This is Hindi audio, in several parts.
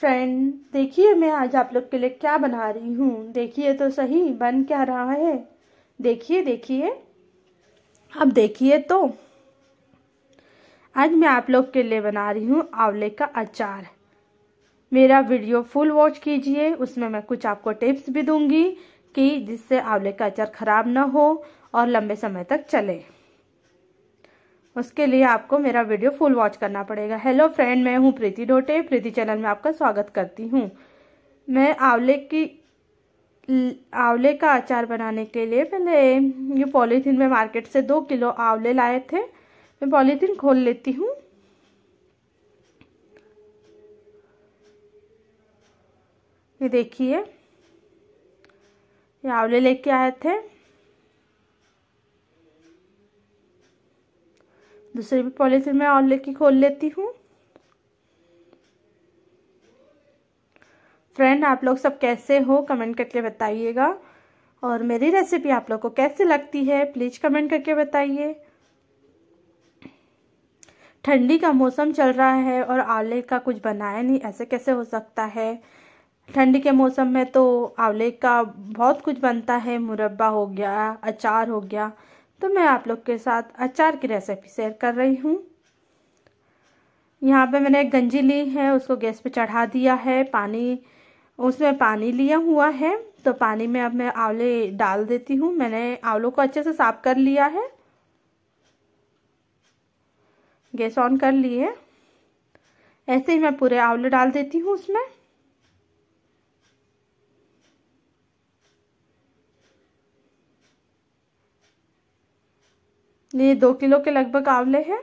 फ्रेंड देखिए मैं आज आप लोग के लिए क्या बना रही हूँ देखिए तो सही बन क्या रहा है देखिए देखिए अब देखिए तो आज मैं आप लोग के लिए बना रही हूँ आंवले का अचार मेरा वीडियो फुल वॉच कीजिए उसमें मैं कुछ आपको टिप्स भी दूंगी कि जिससे आंवले का अचार ख़राब ना हो और लंबे समय तक चले उसके लिए आपको मेरा वीडियो फुल वॉच करना पड़ेगा हेलो फ्रेंड मैं हूँ प्रीति डोटे प्रीति चैनल में आपका स्वागत करती हूँ मैं आंवले की आंवले का अचार बनाने के लिए पहले ये पॉलीथीन में मार्केट से दो किलो आंवले लाए थे मैं पॉलीथीन खोल लेती हूँ ये देखिए ये आंवले लेके आए थे दूसरी भी पॉलीथिन में और लेके खोल लेती हूँ फ्रेंड आप लोग सब कैसे हो कमेंट करके बताइएगा और मेरी रेसिपी आप लोग को कैसे लगती है प्लीज़ कमेंट करके बताइए ठंडी का मौसम चल रहा है और आंवले का कुछ बनाया नहीं ऐसे कैसे हो सकता है ठंडी के मौसम में तो आंवले का बहुत कुछ बनता है मुरब्बा हो गया अचार हो गया तो मैं आप लोग के साथ अचार की रेसिपी शेयर कर रही हूँ यहाँ पे मैंने एक गंजी ली है उसको गैस पे चढ़ा दिया है पानी उसमें पानी लिया हुआ है तो पानी में अब मैं आंवले डाल देती हूँ मैंने आंवलों को अच्छे से साफ कर लिया है गैस ऑन कर लिए ऐसे ही मैं पूरे आंवले डाल देती हूँ उसमें ये दो किलो के लगभग आंवले हैं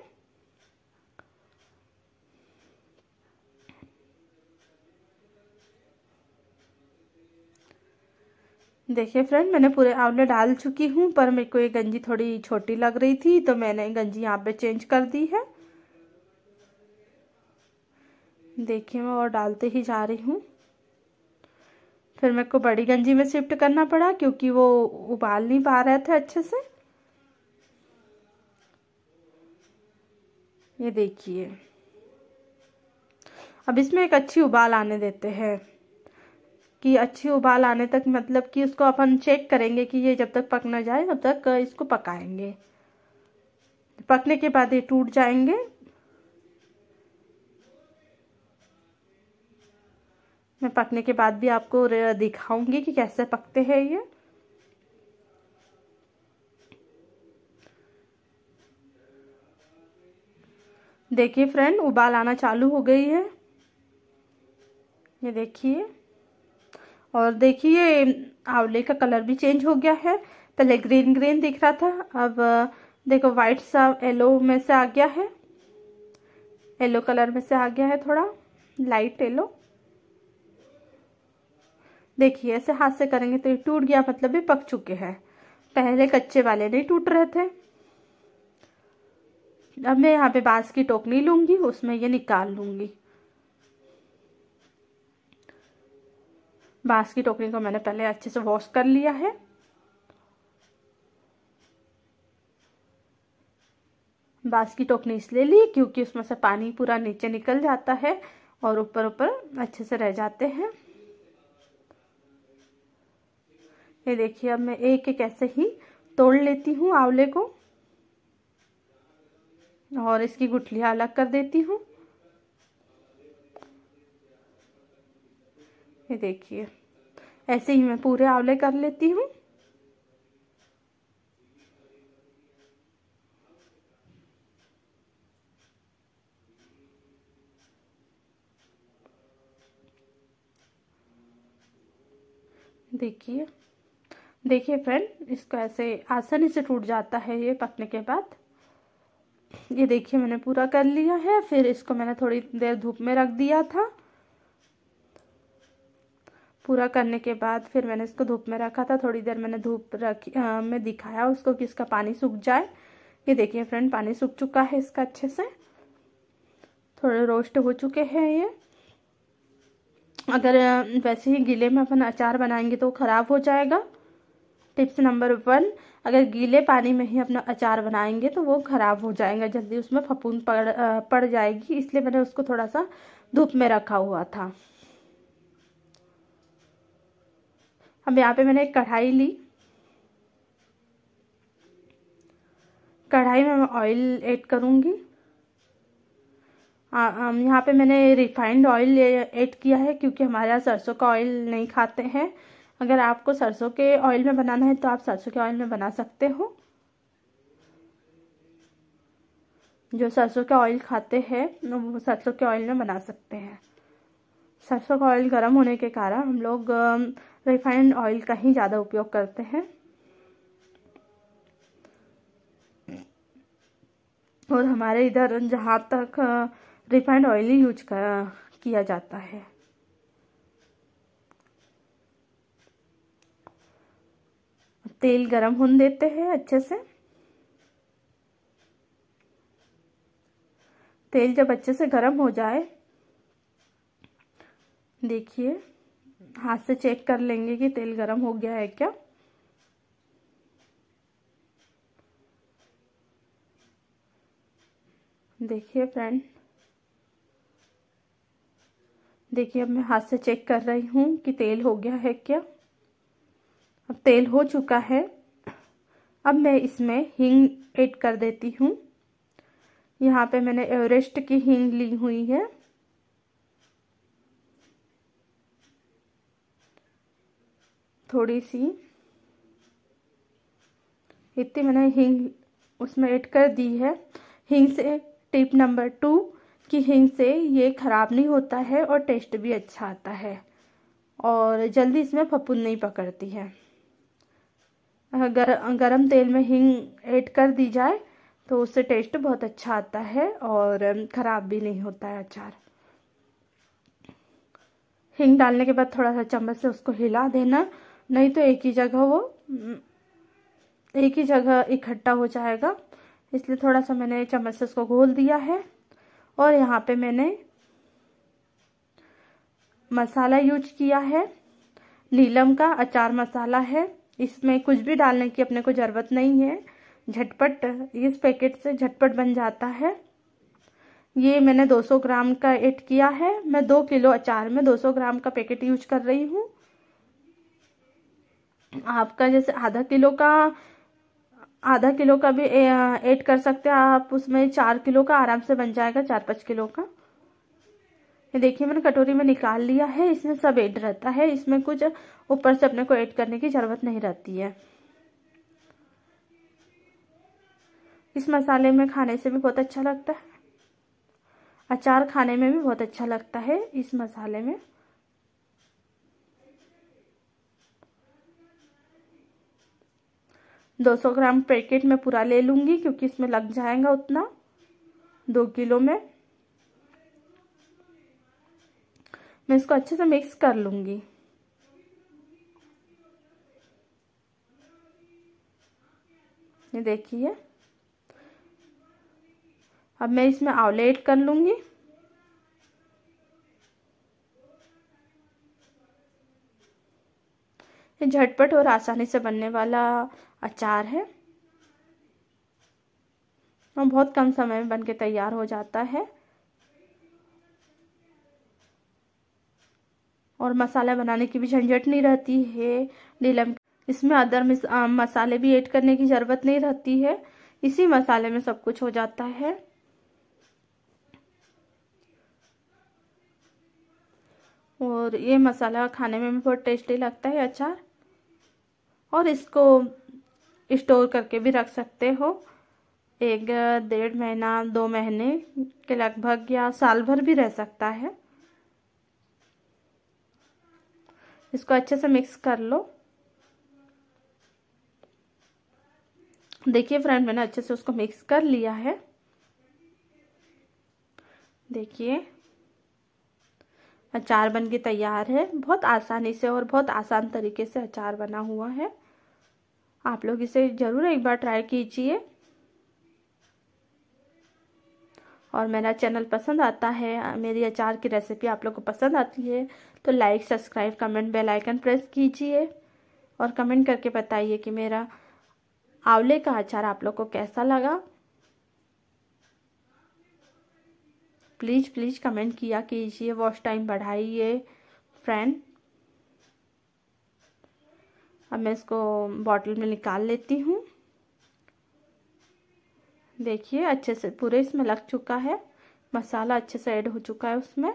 देखिए फ्रेंड मैंने पूरे आंवले डाल चुकी हूँ पर मेरे को ये गंजी थोड़ी छोटी लग रही थी तो मैंने गंजी यहाँ पे चेंज कर दी है देखिए मैं और डालते ही जा रही हूँ फिर मेरे को बड़ी गंजी में शिफ्ट करना पड़ा क्योंकि वो उबाल नहीं पा रहा था अच्छे से ये देखिए अब इसमें एक अच्छी उबाल आने देते हैं कि अच्छी उबाल आने तक मतलब कि उसको अपन चेक करेंगे कि ये जब तक पक ना जाए तब तक इसको पकाएंगे पकने के बाद ये टूट जाएंगे मैं पकने के बाद भी आपको दिखाऊंगी कि कैसे पकते हैं ये देखिए फ्रेंड उबाल आना चालू हो गई है ये देखिए और देखिए आंवले का कलर भी चेंज हो गया है पहले ग्रीन ग्रीन दिख रहा था अब देखो वाइट सा येलो में से आ गया है येलो कलर में से आ गया है थोड़ा लाइट येलो देखिए ऐसे हाथ से करेंगे तो ये टूट गया मतलब ये पक चुके हैं पहले कच्चे वाले नहीं टूट रहे थे अब मैं यहाँ पे बांस की टोकनी लूंगी उसमें ये निकाल लूंगी बांस की टोकनी को मैंने पहले अच्छे से वॉश कर लिया है बांस की टोकनी इसलिए ली क्योंकि उसमें से पानी पूरा नीचे निकल जाता है और ऊपर ऊपर अच्छे से रह जाते हैं ये देखिए अब मैं एक एक ऐसे ही तोड़ लेती हूँ आंवले को और इसकी गुठलियाँ अलग कर देती हूँ ये देखिए ऐसे ही मैं पूरे आंवले कर लेती हूँ देखिए देखिए फ्रेंड इसको ऐसे आसानी से टूट जाता है ये पकने के बाद ये देखिए मैंने पूरा कर लिया है फिर इसको मैंने थोड़ी देर धूप में रख दिया था पूरा करने के बाद फिर मैंने इसको धूप में रखा था थोड़ी देर मैंने धूप रखी में दिखाया उसको कि इसका पानी सूख जाए ये देखिए फ्रेंड पानी सूख चुका है इसका अच्छे से थोड़े रोस्ट हो चुके हैं ये अगर वैसे ही गीले में अपन अचार बनाएंगे तो खराब हो जाएगा टिप्स नंबर वन अगर गीले पानी में ही अपना अचार बनाएंगे तो वो ख़राब हो जाएगा जल्दी उसमें फपून पड़ पड़ जाएगी इसलिए मैंने उसको थोड़ा सा धूप में रखा हुआ था अब यहाँ पे मैंने एक कढ़ाई ली कढ़ाई में मैं ऑयल ऐड करूँगी यहाँ पे मैंने रिफाइंड ऑयल ऐड किया है क्योंकि हमारे यहाँ सरसों का ऑयल नहीं खाते हैं अगर आपको सरसों के ऑयल में बनाना है तो आप सरसों के ऑयल में बना सकते हो जो सरसों के ऑयल खाते हैं वो सरसों के ऑयल में बना सकते हैं सरसों का ऑयल गर्म होने के कारण हम लोग रिफाइंड ऑयल का ही ज़्यादा उपयोग करते हैं और हमारे इधर जहाँ तक रिफाइंड ऑयल ही यूज किया जाता है तेल गरम होने देते हैं अच्छे से तेल जब अच्छे से गरम हो जाए देखिए हाथ से चेक कर लेंगे कि तेल गरम हो गया है क्या देखिए फ्रेंड देखिए अब मैं हाथ से चेक कर रही हूँ कि तेल हो गया है क्या अब तेल हो चुका है अब मैं इसमें हींग ऐड कर देती हूँ यहाँ पे मैंने एवरेस्ट की हींग ली हुई है थोड़ी सी इतनी मैंने हींग उसमें ऐड कर दी है हींग से टिप नंबर टू कि हींग से ये ख़राब नहीं होता है और टेस्ट भी अच्छा आता है और जल्दी इसमें फपुन नहीं पकड़ती है गर, गरम तेल में हींग ऐड कर दी जाए तो उससे टेस्ट बहुत अच्छा आता है और ख़राब भी नहीं होता है अचार हींग डालने के बाद थोड़ा सा चम्मच से उसको हिला देना नहीं तो एक ही जगह वो एक ही जगह इकट्ठा हो जाएगा इसलिए थोड़ा सा मैंने चम्मच से उसको घोल दिया है और यहाँ पे मैंने मसाला यूज किया है नीलम का अचार मसाला है इसमें कुछ भी डालने की अपने को ज़रूरत नहीं है झटपट इस पैकेट से झटपट बन जाता है ये मैंने 200 ग्राम का ऐड किया है मैं दो किलो अचार में 200 ग्राम का पैकेट यूज कर रही हूँ आपका जैसे आधा किलो का आधा किलो का भी ऐड कर सकते हैं आप उसमें चार किलो का आराम से बन जाएगा चार पाँच किलो का ये देखिए मैंने कटोरी में निकाल लिया है इसमें सब ऐड रहता है इसमें कुछ ऊपर से अपने को ऐड करने की ज़रूरत नहीं रहती है इस मसाले में खाने से भी बहुत अच्छा लगता है अचार खाने में भी बहुत अच्छा लगता है इस मसाले में दो सौ ग्राम पैकेट में पूरा ले लूँगी क्योंकि इसमें लग जाएगा उतना दो किलो में मैं इसको अच्छे से मिक्स कर लूंगी ये देखिए अब मैं इसमें आवले ऐड कर लूंगी ये झटपट और आसानी से बनने वाला अचार है और बहुत कम समय में बन के तैयार हो जाता है और मसाला बनाने की भी झंझट नहीं रहती है नीलम इसमें अदर मसाले भी ऐड करने की ज़रूरत नहीं रहती है इसी मसाले में सब कुछ हो जाता है और ये मसाला खाने में भी बहुत टेस्टी लगता है अचार और इसको स्टोर करके भी रख सकते हो एक डेढ़ महीना दो महीने के लगभग या साल भर भी रह सकता है इसको अच्छे से मिक्स कर लो देखिए फ्रेंड मैंने अच्छे से उसको मिक्स कर लिया है देखिए अचार बन के तैयार है बहुत आसानी से और बहुत आसान तरीके से अचार बना हुआ है आप लोग इसे ज़रूर एक बार ट्राई कीजिए और मेरा चैनल पसंद आता है मेरी अचार की रेसिपी आप लोग को पसंद आती है तो like subscribe comment bell icon press कीजिए और कमेंट करके बताइए कि मेरा आंवले का अचार आप लोग को कैसा लगा प्लीज़ प्लीज़ कमेंट किया कीजिए वॉश टाइम बढ़ाइए फ्रेंड अब मैं इसको बॉटल में निकाल लेती हूँ देखिए अच्छे से पूरे इसमें लग चुका है मसाला अच्छे से ऐड हो चुका है उसमें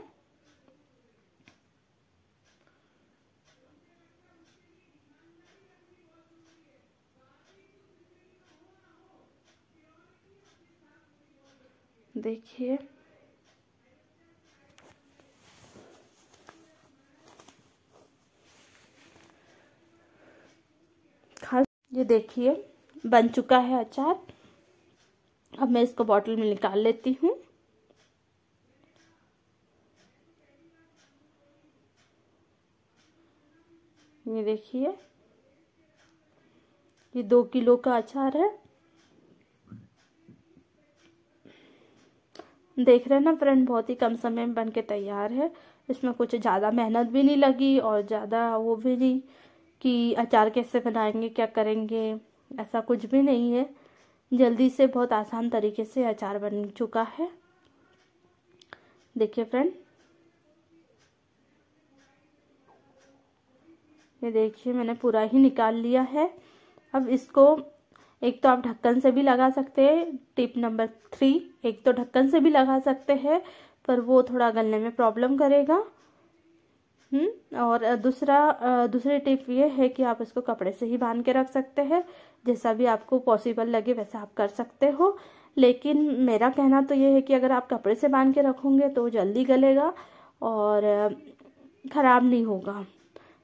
देखिए खास ये देखिए बन चुका है अचार अब मैं इसको बॉटल में निकाल लेती हूँ ये देखिए ये दो किलो का अचार है देख रहे हैं ना फ्रेंड बहुत ही कम समय में बन के तैयार है इसमें कुछ ज़्यादा मेहनत भी नहीं लगी और ज़्यादा वो भी नहीं कि अचार कैसे बनाएंगे क्या करेंगे ऐसा कुछ भी नहीं है जल्दी से बहुत आसान तरीके से अचार बन चुका है देखिए फ्रेंड ये देखिए मैंने पूरा ही निकाल लिया है अब इसको एक तो आप ढक्कन से भी लगा सकते हैं टिप नंबर थ्री एक तो ढक्कन से भी लगा सकते हैं पर वो थोड़ा गलने में प्रॉब्लम करेगा हम्म और दूसरा दूसरी टिप ये है कि आप इसको कपड़े से ही बांध के रख सकते हैं जैसा भी आपको पॉसिबल लगे वैसा आप कर सकते हो लेकिन मेरा कहना तो ये है कि अगर आप कपड़े से बांध के रखोगे तो जल्दी गलेगा और ख़राब नहीं होगा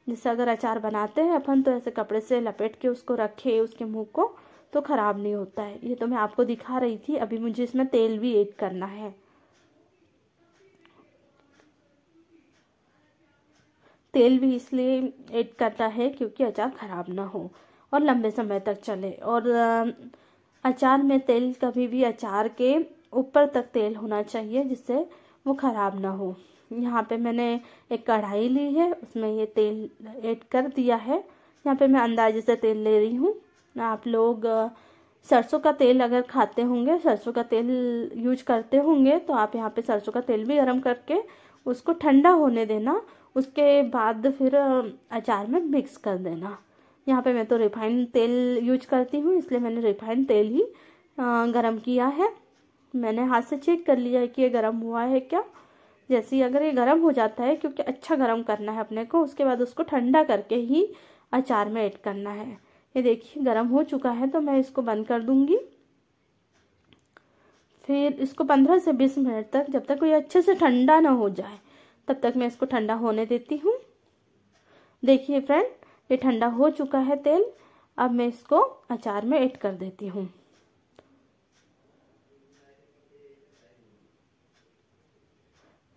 जैसे अगर अचार बनाते हैं अपन तो ऐसे कपड़े से लपेट के उसको रखे उसके मुंह को तो ख़राब नहीं होता है ये तो मैं आपको दिखा रही थी अभी मुझे इसमें तेल भी ऐड करना है तेल भी इसलिए ऐड करता है क्योंकि अचार ख़राब ना हो और लंबे समय तक चले और अचार में तेल कभी भी अचार के ऊपर तक तेल होना चाहिए जिससे वो ख़राब ना हो यहाँ पे मैंने एक कढ़ाई ली है उसमें ये तेल ऐड कर दिया है यहाँ पे मैं अंदाजे से तेल ले रही हूँ आप लोग सरसों का तेल अगर खाते होंगे सरसों का तेल यूज करते होंगे तो आप यहाँ पे सरसों का तेल भी गर्म करके उसको ठंडा होने देना उसके बाद फिर अचार में मिक्स कर देना यहाँ पे मैं तो रिफाइंड तेल यूज करती हूँ इसलिए मैंने रिफाइंड तेल ही गरम किया है मैंने हाथ से चेक कर लिया है कि ये गरम हुआ है क्या जैसे ही अगर ये गरम हो जाता है क्योंकि अच्छा गरम करना है अपने को उसके बाद उसको ठंडा करके ही अचार में ऐड करना है ये देखिए गरम हो चुका है तो मैं इसको बंद कर दूंगी फिर इसको पंद्रह से बीस मिनट तक जब तक ये अच्छे से ठंडा ना हो जाए तब तक मैं इसको ठंडा होने देती हूँ देखिए फ्रेंड ये ठंडा हो चुका है तेल अब मैं इसको अचार में ऐड कर देती हूँ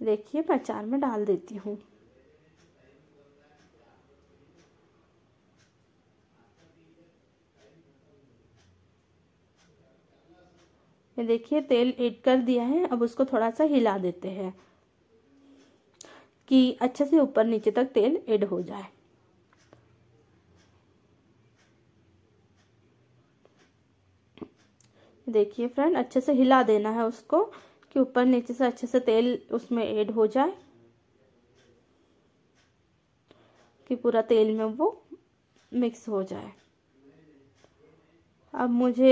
देखिए मैं अचार में डाल देती हूँ देखिए तेल ऐड कर दिया है अब उसको थोड़ा सा हिला देते हैं कि अच्छे से ऊपर नीचे तक तेल ऐड हो जाए देखिए फ्रेंड अच्छे से हिला देना है उसको कि ऊपर नीचे से अच्छे से तेल उसमें ऐड हो जाए कि पूरा तेल में वो मिक्स हो जाए अब मुझे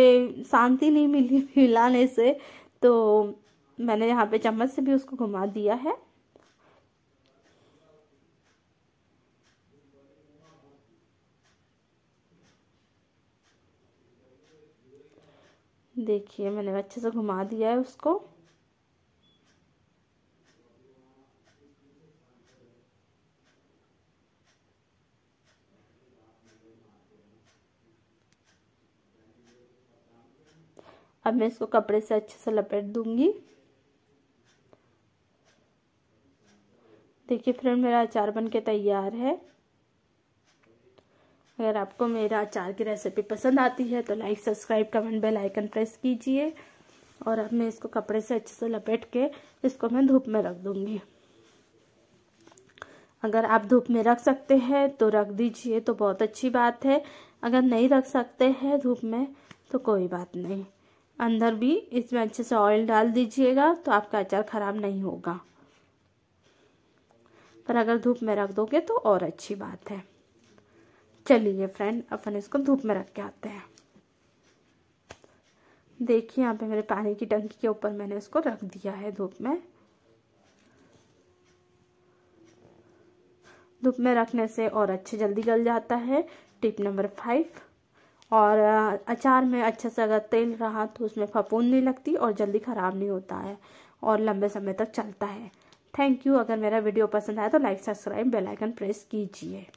शांति नहीं मिली हिलाने से तो मैंने यहाँ पे चम्मच से भी उसको घुमा दिया है देखिए मैंने अच्छे से घुमा दिया है उसको अब मैं इसको कपड़े से अच्छे से लपेट दूंगी देखिए फ्रेंड मेरा अचार बन के तैयार है अगर आपको मेरा अचार की रेसिपी पसंद आती है तो like subscribe comment bell icon press कीजिए और अब मैं इसको कपड़े से अच्छे से लपेट के इसको मैं धूप में रख दूँगी अगर आप धूप में रख सकते हैं तो रख दीजिए तो बहुत अच्छी बात है अगर नहीं रख सकते हैं धूप में तो कोई बात नहीं अंदर भी इसमें अच्छे से ऑयल डाल दीजिएगा तो आपका अचार ख़राब नहीं होगा पर अगर धूप में रख दोगे तो और अच्छी बात है चलिए फ्रेंड अपन इसको धूप में रख के आते हैं देखिए यहाँ पे मेरे पानी की टंकी के ऊपर मैंने इसको रख दिया है धूप में धूप में रखने से और अच्छे जल्दी गल जाता है टिप नंबर फाइव और अचार में अच्छे से अगर तेल रहा तो उसमें फफूंद नहीं लगती और जल्दी ख़राब नहीं होता है और लंबे समय तक चलता है थैंक यू अगर मेरा वीडियो पसंद आया तो लाइक सब्सक्राइब बेलाइकन प्रेस कीजिए